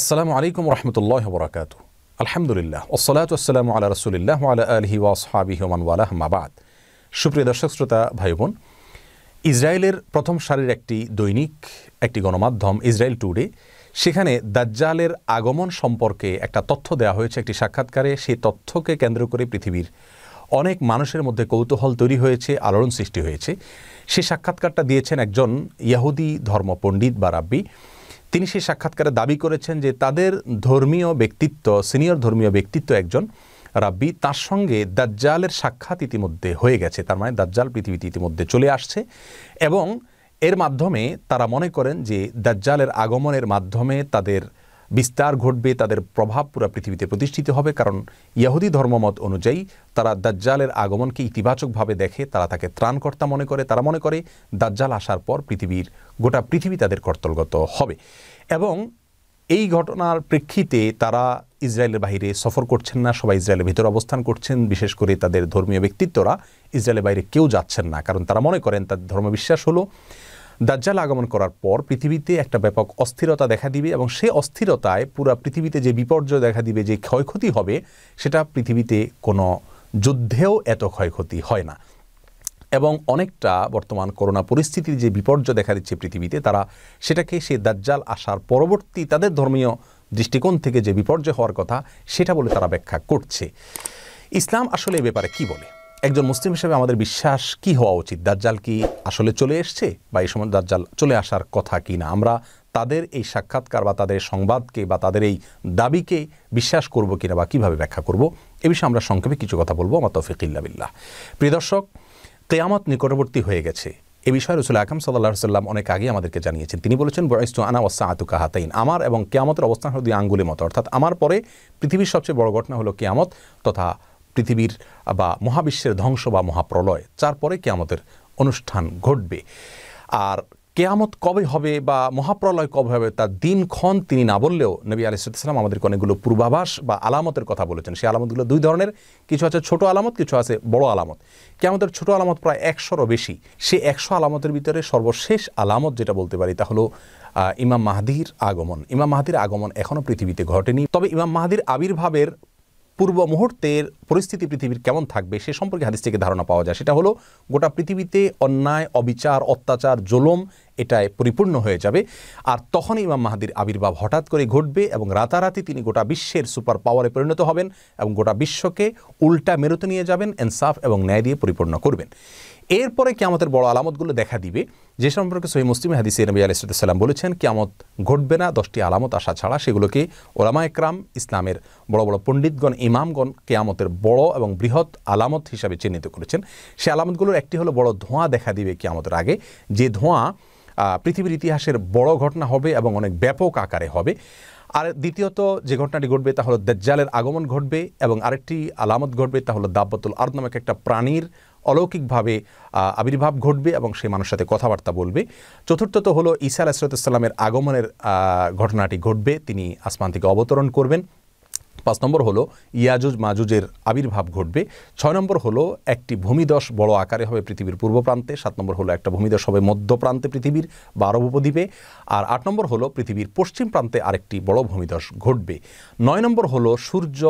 আসসালামু আলাইকুম রহমতুল্লাহ বরাকাত আলহামদুলিল্লাহ ওসলাত আসসালামু আল্লাহ রসুলিল্লাহ আলা আলহি ওয়াসহাবি হমান ওয়ালাহ মাবাদ সুপ্রিয় দর্শক শ্রোতা ভাই বোন ইসরায়েলের প্রথম সারির একটি দৈনিক একটি গণমাধ্যম ইসরায়েল টুডে সেখানে দাজ্জালের আগমন সম্পর্কে একটা তথ্য দেওয়া হয়েছে একটি সাক্ষাৎকারে সেই তথ্যকে কেন্দ্র করে পৃথিবীর অনেক মানুষের মধ্যে কৌতূহল তৈরি হয়েছে আলোড়ন সৃষ্টি হয়েছে সে সাক্ষাৎকারটা দিয়েছেন একজন ইয়াহুদি ধর্মপণ্ডিত বা রাব্বি তিনি সেই সাক্ষাৎকারে দাবি করেছেন যে তাদের ধর্মীয় ব্যক্তিত্ব সিনিয়র ধর্মীয় ব্যক্তিত্ব একজন রাব্বি তার সঙ্গে দাজ্জালের সাক্ষাৎ ইতিমধ্যে হয়ে গেছে তার মানে দাজ্জাল পৃথিবীতে ইতিমধ্যে চলে আসছে এবং এর মাধ্যমে তারা মনে করেন যে দাজ্জালের আগমনের মাধ্যমে তাদের বিস্তার ঘটবে তাদের প্রভাব পুরা পৃথিবীতে প্রতিষ্ঠিত হবে কারণ ইয়াহুদি ধর্মমত অনুযায়ী তারা দাজ্জালের আগমনকে ইতিবাচকভাবে দেখে তারা তাকে ত্রাণকর্তা মনে করে তারা মনে করে দাজ্জাল আসার পর পৃথিবীর গোটা পৃথিবী তাদের কর্তলগত হবে এবং এই ঘটনার প্রেক্ষিতে তারা ইসরায়েলের বাহিরে সফর করছেন না সবাই ইসরায়েলের ভিতরে অবস্থান করছেন বিশেষ করে তাদের ধর্মীয় ব্যক্তিত্বরা ইসরায়েলের বাইরে কেউ যাচ্ছেন না কারণ তারা মনে করেন তাদের ধর্মবিশ্বাস হলো দাজ্জাল আগমন করার পর পৃথিবীতে একটা ব্যাপক অস্থিরতা দেখা দিবে এবং সে অস্থিরতায় পুরা পৃথিবীতে যে বিপর্যয় দেখা দিবে যে ক্ষয়ক্ষতি হবে সেটা পৃথিবীতে কোনো যুদ্ধেও এত ক্ষয়ক্ষতি হয় না এবং অনেকটা বর্তমান করোনা পরিস্থিতির যে বিপর্যয় দেখা দিচ্ছে পৃথিবীতে তারা সেটাকে সে দাজ্জাল আসার পরবর্তী তাদের ধর্মীয় দৃষ্টিকোণ থেকে যে বিপর্যয় হওয়ার কথা সেটা বলে তারা ব্যাখ্যা করছে ইসলাম আসলে এ ব্যাপারে কি বলে একজন মুসলিম হিসেবে আমাদের বিশ্বাস কি হওয়া উচিত দাজ্জাল কি আসলে চলে এসছে বা এই সময় দাজ্জাল চলে আসার কথা কি না আমরা তাদের এই সাক্ষাৎকার বা তাদের সংবাদকে বা তাদের এই দাবিকে বিশ্বাস করব কিনা বা কিভাবে ব্যাখ্যা করব এ বিষয়ে আমরা সংক্ষেপে কিছু কথা বলবো আমার তফিকিল্লা বিল্লাহ প্রিয় দর্শক কেয়ামত নিকটবর্তী হয়ে গেছে এ বিষয়ে রসুল আকাম সাল্লাহ সাল্লাম অনেক আগে আমাদেরকে জানিয়েছেন তিনি বলেছেন বয়স্তু আনা ওসা আতুকা হাতাইন আমার এবং কেয়ামতের অবস্থান হলো দুই আঙ্গুলের মতো অর্থাৎ আমার পরে পৃথিবীর সবচেয়ে বড় ঘটনা হলো কেয়ামত তথা পৃথিবীর বা মহাবিশ্বের ধ্বংস বা মহাপ্রলয় তারপরে কেয়ামতের অনুষ্ঠান ঘটবে আর কেয়ামত কবে হবে বা মহাপ্রলয় কবে হবে তার দিনক্ষণ তিনি না বললেও নবী সাল্লাম আমাদেরকে অনেকগুলো পূর্বাভাস বা আলামতের কথা বলেছেন সেই আলামতগুলো দুই ধরনের কিছু আছে ছোট আলামত কিছু আছে বড় আলামত কেয়ামতের ছোট আলামত প্রায় একশোরও বেশি সে একশো আলামতের ভিতরে সর্বশেষ আলামত যেটা বলতে পারি তা হলো ইমাম মাহাদির আগমন ইমাম মাহাদির আগমন এখনও পৃথিবীতে ঘটেনি তবে ইমাম মাহাদির আবির্ভাবের পূর্ব মুহূর্তের পরিস্থিতি পৃথিবীর কেমন থাকবে সে সম্পর্কে হাদিস থেকে ধারণা পাওয়া যায় সেটা হলো গোটা পৃথিবীতে অন্যায় অবিচার অত্যাচার জোলম এটায় পরিপূর্ণ হয়ে যাবে আর তখনই ইমাম মাহাদির আবির্ভাব হঠাৎ করে ঘটবে এবং রাতারাতি তিনি গোটা বিশ্বের সুপার পাওয়ারে পরিণত হবেন এবং গোটা বিশ্বকে উল্টা মেরুতে নিয়ে যাবেন এনসাফ এবং ন্যায় দিয়ে পরিপূর্ণ করবেন এরপরে কেয়ামতের বড় আলামতগুলো দেখা দিবে যে সম্পর্কে সহি মুসলিম হাদিসে নবী আলিসাল্লাম বলেছেন কেয়ামত ঘটবে না দশটি আলামত আসা ছাড়া সেগুলোকে ওলামা একরাম ইসলামের বড় বড় পণ্ডিতগণ ইমামগণ কেয়ামতের বড় এবং বৃহৎ আলামত হিসাবে চিহ্নিত করেছেন সে আলামতগুলোর একটি হলো বড় ধোঁয়া দেখা দিবে কেয়ামতের আগে যে ধোঁয়া পৃথিবীর ইতিহাসের বড় ঘটনা হবে এবং অনেক ব্যাপক আকারে হবে আর দ্বিতীয়ত যে ঘটনাটি ঘটবে তা হলো দেজ্জালের আগমন ঘটবে এবং আরেকটি আলামত ঘটবে তা হলো দাব্বাতুল আর্দ নামক একটা প্রাণীর অলৌকিকভাবে আবির্ভাব ঘটবে এবং সে মানুষের সাথে কথাবার্তা বলবে চতুর্থত হলো ঈসা আলাহিসাল্লামের আগমনের ঘটনাটি ঘটবে তিনি আসমান থেকে অবতরণ করবেন পাঁচ নম্বর হলো ইয়াজুজ মাজুজের আবির্ভাব ঘটবে ছয় নম্বর হলো একটি ভূমিদশ বড় আকারে হবে পৃথিবীর পূর্ব প্রান্তে সাত নম্বর হলো একটা ভূমিদশ হবে মধ্য প্রান্তে পৃথিবীর বারো উপদ্বীপে আর আট নম্বর হলো পৃথিবীর পশ্চিম প্রান্তে আরেকটি বড় ভূমিদশ ঘটবে নয় নম্বর হলো সূর্য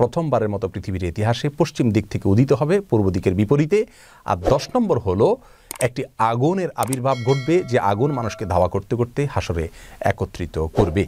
প্রথমবারের মতো পৃথিবীর ইতিহাসে পশ্চিম দিক থেকে উদিত হবে পূর্ব দিকের বিপরীতে আর দশ নম্বর হলো একটি আগুনের আবির্ভাব ঘটবে যে আগুন মানুষকে ধাওয়া করতে করতে হাসরে একত্রিত করবে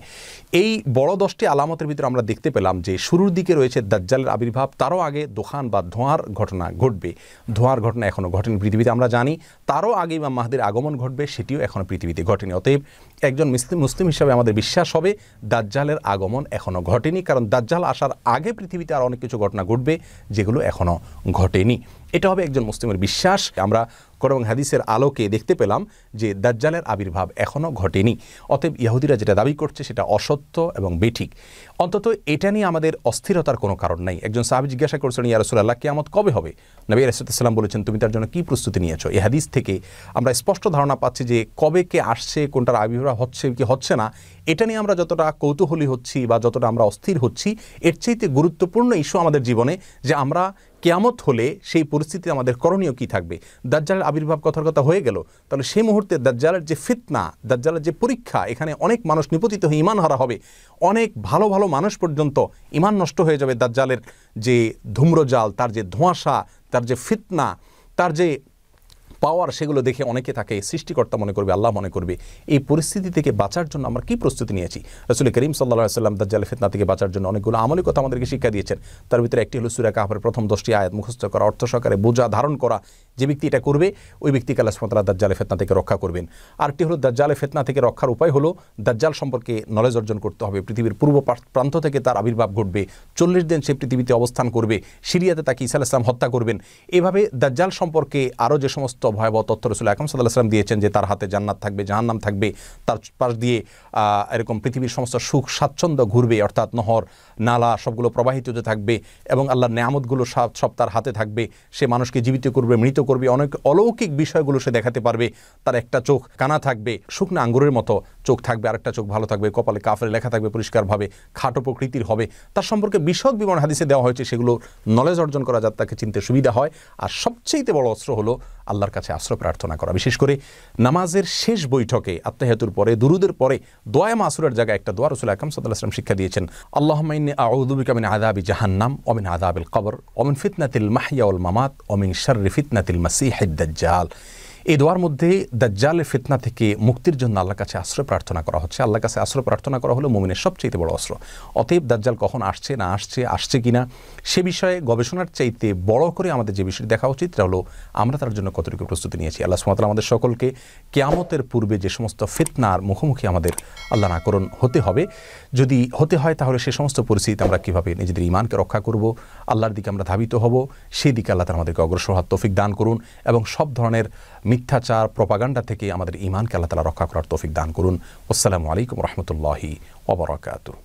এই বড় দশটি আলামতের ভিতরে আমরা দেখতে পেলাম যে শুরুর দিকে রয়েছে দাজ্জালের আবির্ভাব তারও আগে দোকান বা ধোঁয়ার ঘটনা ঘটবে ধোঁয়ার ঘটনা এখনও ঘটেনি পৃথিবীতে আমরা জানি তারও আগে ইমাম মাহাদের আগমন ঘটবে সেটিও এখনও পৃথিবীতে ঘটেনি অতএব একজন মুসলিম মুসলিম হিসাবে আমাদের বিশ্বাস হবে দাজ্জালের আগমন এখনও ঘটেনি কারণ দাজ্জাল আসার আগে পৃথিবীতে আর অনেক কিছু ঘটনা ঘটবে যেগুলো এখনও ঘটেনি এটা হবে একজন মুসলিমের বিশ্বাস আমরা কোরআন হাদিসের আলোকে দেখতে পেলাম যে দাজ্জালের আবির্ভাব এখনও ঘটেনি অতএব ইয়াহুদিরা যেটা দাবি করছে সেটা অসত্য এবং বেঠিক অন্তত এটা নিয়ে আমাদের অস্থিরতার কোনো কারণ নাই একজন সাহাবি জিজ্ঞাসা করছেন ইয়ারসুল্লাহ কিয়ামত কবে হবে নবী ইয়ারসুল্লাম বলেছেন তুমি তার জন্য কী প্রস্তুতি নিয়েছো এ হাদিস থেকে আমরা স্পষ্ট ধারণা পাচ্ছি যে কবে কে আসছে কোনটার আবির্ভাব হচ্ছে কি হচ্ছে না এটা নিয়ে আমরা যতটা কৌতূহলী হচ্ছি বা যতটা আমরা অস্থির হচ্ছি এর চাইতে গুরুত্বপূর্ণ ইস্যু আমাদের জীবনে যে আমরা কেয়ামত হলে সেই পরিস্থিতি আমাদের করণীয় কি থাকবে দাজ্জালের আবির্ভাব কথার কথা হয়ে গেল তাহলে সেই মুহূর্তে দাজ্জালের যে ফিতনা দাজ্জালের যে পরীক্ষা এখানে অনেক মানুষ নিপতিত হয়ে ইমান হারা হবে অনেক ভালো ভালো মানুষ পর্যন্ত ইমান নষ্ট হয়ে যাবে দাজ্জালের যে ধূম্রজাল তার যে ধোঁয়াশা তার যে ফিতনা তার যে পাওয়ার সেগুলো দেখে অনেকে তাকে সৃষ্টিকর্তা মনে করবে আল্লাহ মনে করবে এই পরিস্থিতি থেকে বাঁচার জন্য আমরা কি প্রস্তুতি নিয়েছি রসুল করিম সাল্লাহ সাল্লাম দাজ্জাল ফিতনা থেকে বাঁচার জন্য অনেকগুলো আমলি কথা আমাদেরকে শিক্ষা দিয়েছেন তার ভিতরে একটি হলো সুরা কাহের প্রথম দশটি আয়াত মুখস্থ করা অর্থ সহকারে বোঝা ধারণ করা যে ব্যক্তি এটা করবে ওই ব্যক্তিকে আল্লাহ সুমতলা দাজ্জালে ফেতনা থেকে রক্ষা করবেন আরটি হলো দাজ্জালে ফেতনা থেকে রক্ষার উপায় হলো দাজ্জাল সম্পর্কে নলেজ অর্জন করতে হবে পৃথিবীর পূর্ব প্রান্ত থেকে তার আবির্ভাব ঘটবে চল্লিশ দিন সে পৃথিবীতে অবস্থান করবে সিরিয়াতে তাকে ইসা ইসলাম হত্যা করবেন এভাবে দাজ্জাল সম্পর্কে আরও যে সমস্ত ভয়াবহ তথ্য রসুল আকরম সাল্লাহ সাল্লাম দিয়েছেন যে তার হাতে জান্নাত থাকবে জাহান্নাম থাকবে তার পাশ দিয়ে এরকম পৃথিবীর সমস্ত সুখ স্বাচ্ছন্দ্য ঘুরবে অর্থাৎ নহর নালা সবগুলো প্রবাহিত হতে থাকবে এবং আল্লাহর নেয়ামতগুলো সব সব তার হাতে থাকবে সে মানুষকে জীবিত করবে মৃত করবে অনেক অলৌকিক বিষয়গুলো সে দেখাতে পারবে তার একটা চোখ কানা থাকবে শুকনো আঙ্গুরের মতো চোখ থাকবে আরেকটা চোখ ভালো থাকবে কপালে কাফের লেখা থাকবে পরিষ্কারভাবে খাটো প্রকৃতির হবে তার সম্পর্কে বিশদ বিবরণ হাদিসে দেওয়া হয়েছে সেগুলো নলেজ অর্জন করা যার তাকে চিনতে সুবিধা হয় আর সবচেয়ে বড় অস্ত্র হলো আল্লাহর কাছে আশ্রয় প্রার্থনা করা বিশেষ করে নামাজের শেষ বৈঠকে আত্মহাতুর পরে দুরুদের পরে দোয়া মাসুরের জায়গায় একটা দোয়া রসুল আকাম সাদ আসলাম শিক্ষা দিয়েছেন আল্লাহমাইন আউদুবিকামিন আদাবি জাহান্নাম অমিন আদাবিল কবর অমিন ফিতনাতিল মাহিয়াউল মামাত অমিন শর্রি ফিতনাতিল মাসিহাদ্দাল এই দোয়ার মধ্যে দাজ্জালের ফিতনা থেকে মুক্তির জন্য আল্লাহর কাছে আশ্রয় প্রার্থনা করা হচ্ছে আল্লাহর কাছে আশ্রয় প্রার্থনা করা হলো মোমিনের সবচেয়ে বড় অস্ত্র অতএব দাজ্জাল কখন আসছে না আসছে আসছে কি না সে বিষয়ে গবেষণার চাইতে বড় করে আমাদের যে বিষয়টি দেখা উচিত তা হলো আমরা তার জন্য কতটুকু প্রস্তুতি নিয়েছি আল্লাহ সুমতাল আমাদের সকলকে কেয়ামতের পূর্বে যে সমস্ত ফিতনার মুখোমুখি আমাদের আল্লাহ নাকরণ হতে হবে যদি হতে হয় তাহলে সে সমস্ত পরিস্থিতিতে আমরা কীভাবে নিজেদের ইমানকে রক্ষা করব আল্লাহর দিকে আমরা ধাবিত হব সেই দিকে আল্লাহ আমাদেরকে অগ্রসর হওয়ার তৌফিক দান করুন এবং সব ধরনের মিথ্যাচার প্রপাগান্ডা থেকে আমাদের ইমানকে আল্লাহ তালা রক্ষা করার তৌফিক দান করুন আসসালামু আলাইকুম রহমতুল্লাহি ওবরাকাতু